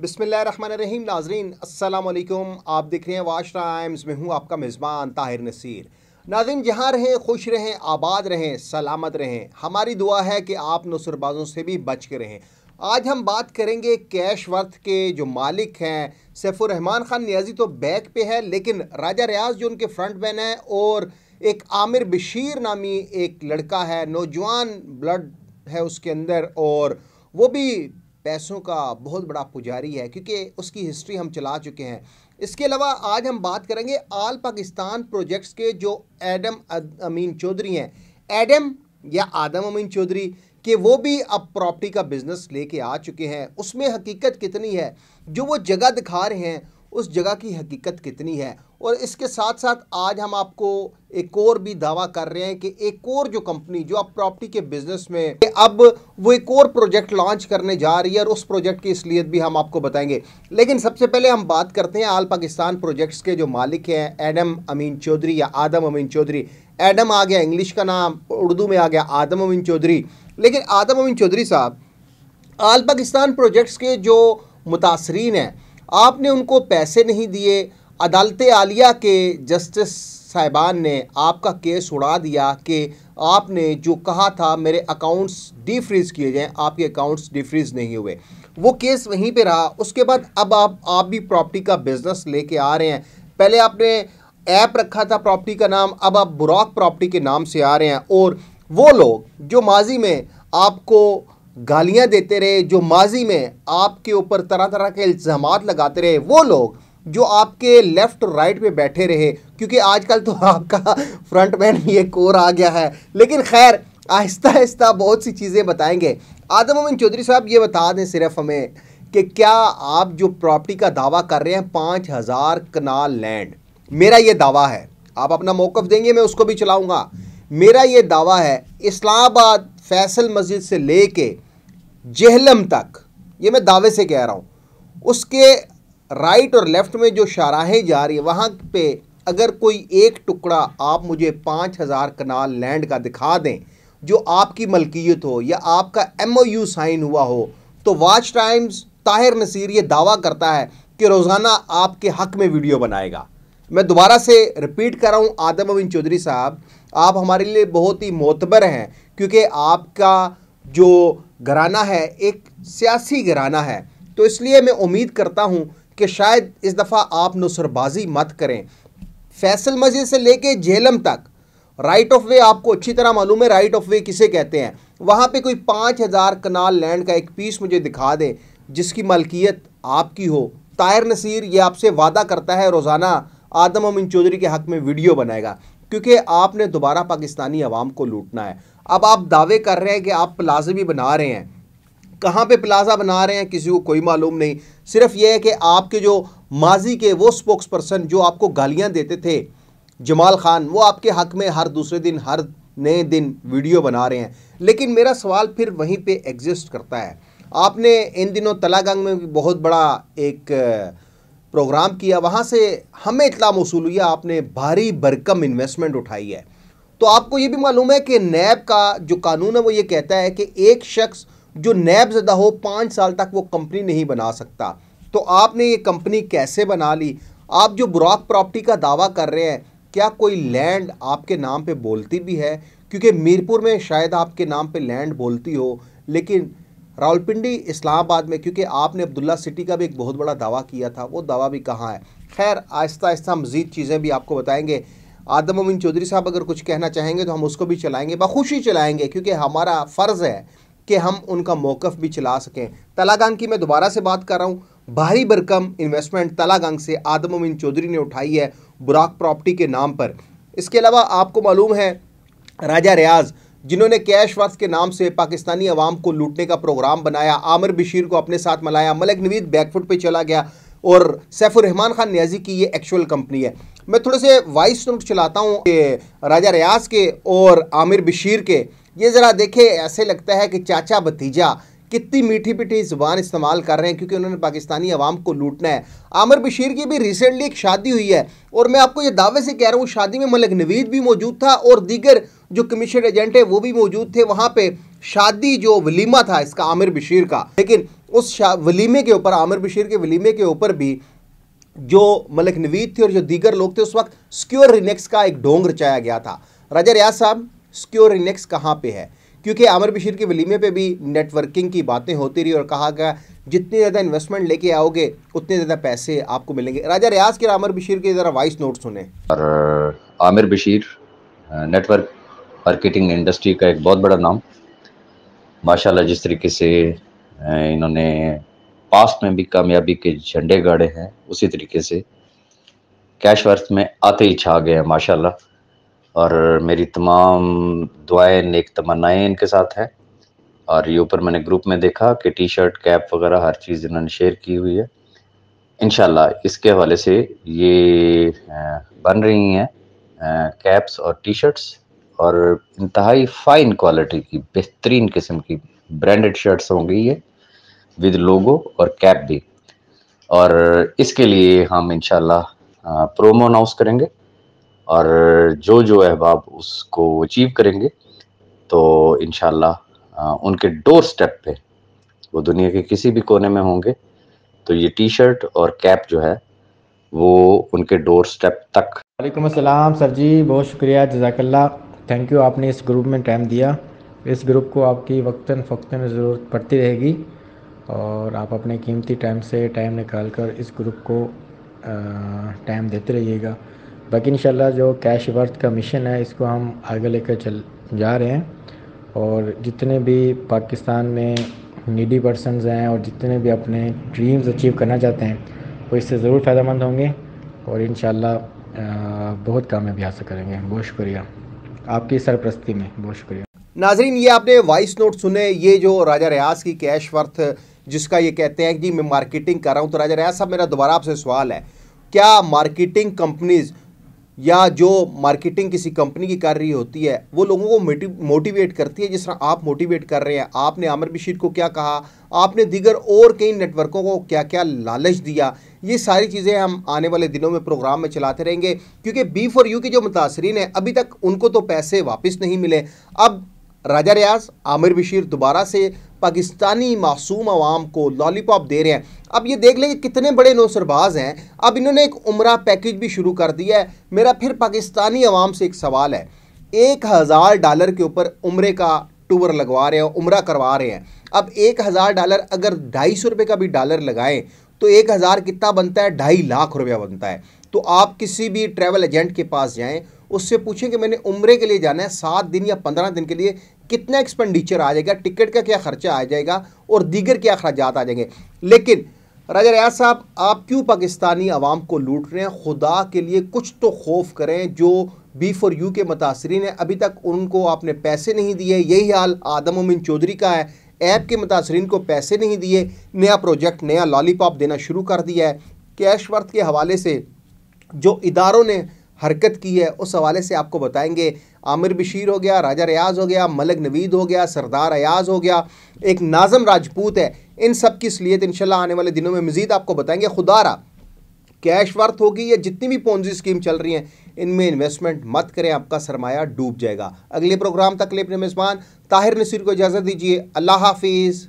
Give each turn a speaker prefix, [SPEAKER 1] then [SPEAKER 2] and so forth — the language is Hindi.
[SPEAKER 1] बिसमीम नाजरीन असलकुम आप देख रहे हैं वाश टाइम्स में हूँ आपका मेज़बान ताहिर नसीर नाजरीन जहाँ रहें खुश रहें आबाद रहें सलामत रहें हमारी दुआ है कि आप नसरबाजों से भी बच के रहें आज हम बात करेंगे कैश वर्थ के जो मालिक हैं सैफुररहमान ख़ान न्याजी तो बैक पे है लेकिन राजा रियाज जो उनके फ्रंट मैन हैं और एक आमिर बशीर नामी एक लड़का है नौजवान ब्लड है उसके अंदर और वो भी पैसों का बहुत बड़ा पुजारी है क्योंकि उसकी हिस्ट्री हम चला चुके हैं इसके अलावा आज हम बात करेंगे आल पाकिस्तान प्रोजेक्ट्स के जो एडम अमीन चौधरी हैं एडम या आदम अमीन चौधरी कि वो भी अब प्रॉपर्टी का बिज़नेस लेके आ चुके हैं उसमें हकीकत कितनी है जो वो जगह दिखा रहे हैं उस जगह की हकीकत कितनी है और इसके साथ साथ आज हम आपको एक और भी दावा कर रहे हैं कि एक और जो कंपनी जो अब प्रॉपर्टी के बिजनेस में अब वो एक और प्रोजेक्ट लॉन्च करने जा रही है और उस प्रोजेक्ट की असलियत भी हम आपको बताएंगे लेकिन सबसे पहले हम बात करते हैं आल पाकिस्तान प्रोजेक्ट्स के जो मालिक हैं एडम अमीन चौधरी या आदम अमीन चौधरी एडम आ गया इंग्लिश का नाम उर्दू में आ गया आदम अमीन चौधरी लेकिन आदम अमीन चौधरी साहब आल पाकिस्तान प्रोजेक्ट्स के जो मुतासरीन हैं आपने उनको पैसे नहीं दिए अदालत आलिया के जस्टिस साहिबान ने आपका केस उड़ा दिया कि आपने जो कहा था मेरे अकाउंट्स डीफ्रीज़ किए जाएं आपके अकाउंट्स डीफ्रीज़ नहीं हुए वो केस वहीं पे रहा उसके बाद अब आप आप भी प्रॉपर्टी का बिज़नेस लेके आ रहे हैं पहले आपने ऐप रखा था प्रॉपर्टी का नाम अब आप बुराक प्रॉपर्टी के नाम से आ रहे हैं और वो लोग जो माजी में आपको गालियाँ देते रहे जो माजी में आपके ऊपर तरह तरह के इल्ज़ाम लगाते रहे वो लोग जो आपके लेफ्ट राइट पे बैठे रहे क्योंकि आजकल तो आपका फ्रंट मैन ये कोर आ गया है लेकिन खैर आहिस्ता आहिस्ता बहुत सी चीज़ें बताएंगे आदम अमिन चौधरी साहब ये बता दें सिर्फ हमें कि क्या आप जो प्रॉपर्टी का दावा कर रहे हैं पाँच हज़ार कनाल लैंड मेरा ये दावा है आप अपना मौक़ देंगे मैं उसको भी चलाऊँगा मेरा ये दावा है इस्लामाबाद फैसल मस्जिद से ले कर जहलम तक ये मैं दावे से कह रहा हूँ उसके राइट और लेफ़्ट में जो शाहराहें जा रही है वहाँ पे अगर कोई एक टुकड़ा आप मुझे पाँच हज़ार कनाल लैंड का दिखा दें जो आपकी मलकियत हो या आपका एम ओ यू साइन हुआ हो तो वाच टाइम्स ताहिर नसीर ये दावा करता है कि रोज़ाना आपके हक में वीडियो बनाएगा मैं दोबारा से रिपीट कर रहा हूँ आदम अबिन चौधरी साहब आप हमारे लिए बहुत ही मोतबर हैं क्योंकि आपका जो घराना है एक सियासी घराना है तो इसलिए मैं उम्मीद करता हूँ कि शायद इस दफ़ा आप नुसरबाजी मत करें फैसल मस्जिद से लेके झेलम तक राइट ऑफ वे आपको अच्छी तरह मालूम है राइट ऑफ वे किसे कहते हैं वहाँ पे कोई पाँच हज़ार कनाल लैंड का एक पीस मुझे दिखा दे जिसकी मलकियत आपकी हो तायर नसीर ये आपसे वादा करता है रोज़ाना आदम अमिन चौधरी के हक में वीडियो बनाएगा क्योंकि आपने दोबारा पाकिस्तानी आवाम को लूटना है अब आप दावे कर रहे हैं कि आप प्लाजे भी बना रहे हैं कहाँ पे प्लाजा बना रहे हैं किसी को कोई मालूम नहीं सिर्फ ये है कि आपके जो माजी के वो स्पोक्स पर्सन जो आपको गालियाँ देते थे जमाल खान वो आपके हक में हर दूसरे दिन हर नए दिन वीडियो बना रहे हैं लेकिन मेरा सवाल फिर वहीं पे एग्जिस्ट करता है आपने इन दिनों तलागंग में भी बहुत बड़ा एक प्रोग्राम किया वहाँ से हमें इतला मौसू हुई आपने भारी भरकम इन्वेस्टमेंट उठाई है तो आपको ये भी मालूम है कि नैब का जो कानून है वो ये कहता है कि एक शख्स जो नैब ज़दा हो पाँच साल तक वो कंपनी नहीं बना सकता तो आपने ये कंपनी कैसे बना ली आप जो ब्रॉक प्रॉपर्टी का दावा कर रहे हैं क्या कोई लैंड आपके नाम पे बोलती भी है क्योंकि मीरपुर में शायद आपके नाम पे लैंड बोलती हो लेकिन रावलपिंडी इस्लामाबाद में क्योंकि आपने अब्दुल्ला सिटी का भी एक बहुत बड़ा दावा किया था वो दावा भी कहाँ है खैर आहिस्ता आहिस्ता मज़ीद चीज़ें भी आपको बताएँगे आदम अमीन चौधरी साहब अगर कुछ कहना चाहेंगे तो हम उसको भी चलाएँगे बखुशी चलाएँगे क्योंकि हमारा फ़र्ज़ है कि हम उनका मौक़ भी चला सकें तलागंग की मैं दोबारा से बात कर रहा हूँ भारी बरकम इन्वेस्टमेंट तलागंग से आदम अमीन चौधरी ने उठाई है बुराक प्रॉपर्टी के नाम पर इसके अलावा आपको मालूम है राजा रियाज जिन्होंने कैश वक्त के नाम से पाकिस्तानी अवाम को लूटने का प्रोग्राम बनाया आमिर बशीर को अपने साथ मलाया मलिक नवीद बैकफुट पे चला गया और सैफुररहमान खान न्याजी की ये एक्चुअल कंपनी है मैं थोड़े से वॉइस नोट चलाता हूँ राजा रियाज के और आमिर बशीर के ये ज़रा देखे ऐसे लगता है कि चाचा भतीजा कितनी मीठी मीठी ज़ुबान इस्तेमाल कर रहे हैं क्योंकि उन्होंने पाकिस्तानी आवाम को लूटना है आमिर बशीर की भी रिसेंटली एक शादी हुई है और मैं आपको ये दावे से कह रहा हूँ शादी में मलिक नवीद भी मौजूद था और दीगर जो कमीशन एजेंट है वो भी मौजूद थे वहाँ पे शादी जो वलीमा था इसका आमिर बशीर का लेकिन उस वलीमे के ऊपर आमिर बशीर के वलीमे के ऊपर भी जो मलक नवीद थे और जो दीगर लोग थे उस वक्त सिक्योर रिनेक्स का एक ढोंग रचाया गया था राजा रियाज साहब स्क्योर इंडेक्स कहाँ पे है क्योंकि आमिर बशीर के वलीमे पे भी नेटवर्किंग की बातें होती रही और कहा गया जितनी ज़्यादा इन्वेस्टमेंट लेके आओगे उतने ज़्यादा पैसे आपको मिलेंगे राजा रियाज के आमिर बशीर के ज़रा वॉइस नोट सुने
[SPEAKER 2] और Aamir Bashir network marketing industry का एक बहुत बड़ा नाम माशाल्लाह जिस तरीके से इन्होंने पास्ट में भी कामयाबी के झंडे गाड़े हैं उसी तरीके से कैश वर्थ में आते ही छा गए हैं माशाल्लाह और मेरी तमाम दुआएं नेक तमन्नाएं इनके साथ हैं और ये ऊपर मैंने ग्रुप में देखा कि टी शर्ट कैप वगैरह हर चीज़ इन्होंने शेयर की हुई है इन इसके हवाले से ये बन रही हैं कैप्स और टी शर्ट्स और इंतहाई फ़ाइन क्वालिटी की बेहतरीन किस्म की ब्रांडेड शर्ट्स होंगी ये विद लोगो और कैप भी और इसके लिए हम इन प्रोमो अनाउंस करेंगे और जो जो अहबाब उसको अचीव करेंगे तो इन उनके डोर स्टेप पे वो दुनिया के किसी भी कोने में होंगे तो ये टी शर्ट और कैप जो है वो उनके डोर स्टेप तक
[SPEAKER 1] वालेकुम अस्सलाम सर जी बहुत शुक्रिया जजाकल्ला थैंक यू आपने इस ग्रुप में टाइम दिया इस ग्रुप को आपकी वक्ता फ़क्ता में ज़रूरत पड़ती रहेगी और आप अपने कीमती टाइम से टाइम निकाल कर इस ग्रुप को टाइम देते रहिएगा बाकी इंशाल्लाह जो कैश वर्थ का मिशन है इसको हम आगे लेकर चल जा रहे हैं और जितने भी पाकिस्तान में नीडी पर्सनस हैं और जितने भी अपने ड्रीम्स अचीव करना चाहते हैं वो इससे ज़रूर फ़ायदेमंद होंगे और इन बहुत कामयाबी हासिल करेंगे बहुत शुक्रिया
[SPEAKER 2] आपकी सरप्रस्ती में बहुत शुक्रिया
[SPEAKER 1] नाजरीन ये आपने वॉइस नोट सुने ये जो राजा रियाज की कैश वर्थ जिसका ये कहते हैं कि मैं मार्केटिंग कर रहा हूँ तो राजा रियाज साहब मेरा दोबारा आपसे सवाल है क्या मार्केटिंग कंपनीज़ या जो मार्केटिंग किसी कंपनी की कर रही होती है वो लोगों को मोटिवेट करती है जिस तरह आप मोटिवेट कर रहे हैं आपने आमिर बशीर को क्या कहा आपने दीगर और कई नेटवर्कों को क्या क्या लालच दिया ये सारी चीज़ें हम आने वाले दिनों में प्रोग्राम में चलाते रहेंगे क्योंकि बी फॉर यू के जो मुतासरीन हैं अभी तक उनको तो पैसे वापस नहीं मिले अब राजा रियाज आमिर बशीर दोबारा से पाकिस्तानी मासूम आवाम को लॉलीपॉप दे रहे हैं अब ये देख लें कि कितने बड़े नौसरबाज हैं अब इन्होंने एक उम्र पैकेज भी शुरू कर दिया है मेरा फिर पाकिस्तानी आवाम से एक सवाल है एक हज़ार डॉलर के ऊपर उम्र का टूर लगवा रहे हैं उम्र करवा रहे हैं अब एक हज़ार डॉलर अगर ढाई सौ रुपये का भी डॉलर लगाएं तो एक हज़ार कितना बनता है ढाई लाख रुपया बनता है तो आप किसी भी ट्रैवल एजेंट के पास जाएं उससे पूछें कि मैंने उम्र के लिए जाना है सात दिन या पंद्रह दिन के लिए कितना एक्सपेंडिचर आ जाएगा टिकट का क्या खर्चा आ जाएगा और दीगर क्या अखराज आ जाएंगे लेकिन राजा रियाज साहब आप क्यों पाकिस्तानी आवाम को लूट रहे हैं खुदा के लिए कुछ तो खौफ करें जो बी फॉर यू के मुतासरी हैं अभी तक उनको आपने पैसे नहीं दिए यही हाल आदम उमिन चौधरी का है ऐप के मुतासरीन को पैसे नहीं दिए नया प्रोजेक्ट नया लॉलीपॉप देना शुरू कर दिया है कैश वर्थ के हवाले से जो इदारों ने हरकत की है उस हवाले से आपको बताएंगे आमिर बशीर हो गया राजा रियाज हो गया मलक नवीद हो गया सरदार अयाज हो गया एक नाजम राजपूत है इन सब की असलियत इनशाला आने वाले दिनों में मज़ीद आपको बताएंगे खुदारा कैश वर्थ होगी या जितनी भी पोजी स्कीम चल रही हैं इनमें इन्वेस्टमेंट मत करें आपका सरमाया डूब जाएगा अगले प्रोग्राम तक ले अपने मेज़बान ताहिर नसीर को इजाज़त दीजिए अल्लाह हाफिज़